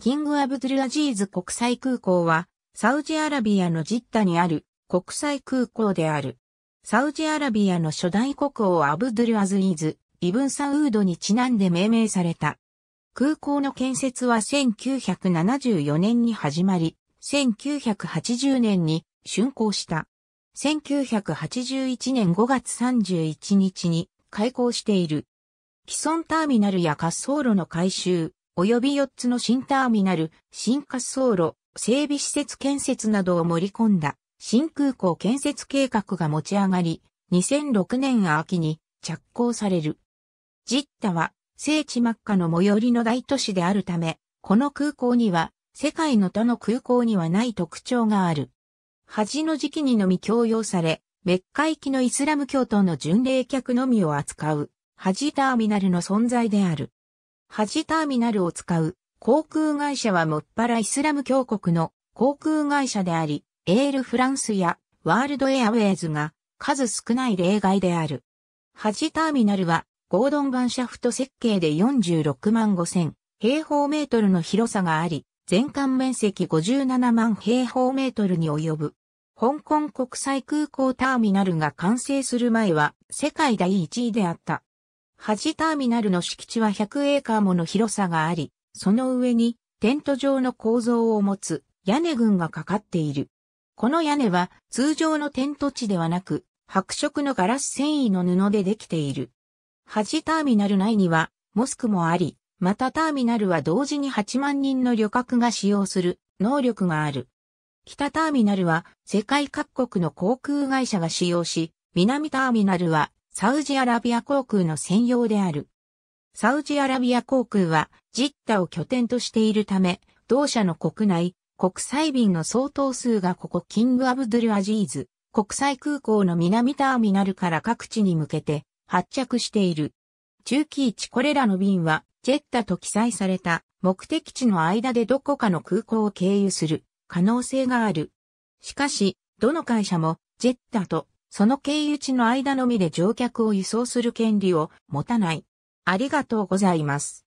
キング・アブドゥル・アジーズ国際空港は、サウジアラビアのジッタにある国際空港である。サウジアラビアの初代国王アブドゥル・アズイーズ、イブン・サウードにちなんで命名された。空港の建設は1974年に始まり、1980年に竣工した。1981年5月31日に開港している。既存ターミナルや滑走路の改修、及び4つの新ターミナル、新滑走路、整備施設建設などを盛り込んだ新空港建設計画が持ち上がり、2006年秋に着工される。ジッタは聖地マッカの最寄りの大都市であるため、この空港には世界の他の空港にはない特徴がある。恥の時期にのみ供用され、メッカ行きのイスラム教徒の巡礼客のみを扱う、恥ターミナルの存在である。ハジターミナルを使う航空会社はもっぱらイスラム教国の航空会社であり、エールフランスやワールドエアウェイズが数少ない例外である。ハジターミナルはゴードンガンシャフト設計で46万5千平方メートルの広さがあり、全館面積57万平方メートルに及ぶ。香港国際空港ターミナルが完成する前は世界第1位であった。端ターミナルの敷地は100エーカーもの広さがあり、その上にテント状の構造を持つ屋根群がかかっている。この屋根は通常のテント地ではなく、白色のガラス繊維の布でできている。端ターミナル内にはモスクもあり、またターミナルは同時に8万人の旅客が使用する能力がある。北ターミナルは世界各国の航空会社が使用し、南ターミナルはサウジアラビア航空の専用である。サウジアラビア航空は、ジッタを拠点としているため、同社の国内、国際便の相当数がここキングアブドゥルアジーズ、国際空港の南ターミナルから各地に向けて発着している。中期一これらの便は、ジェッタと記載された目的地の間でどこかの空港を経由する可能性がある。しかし、どの会社もジェッタとその経由地の間のみで乗客を輸送する権利を持たない。ありがとうございます。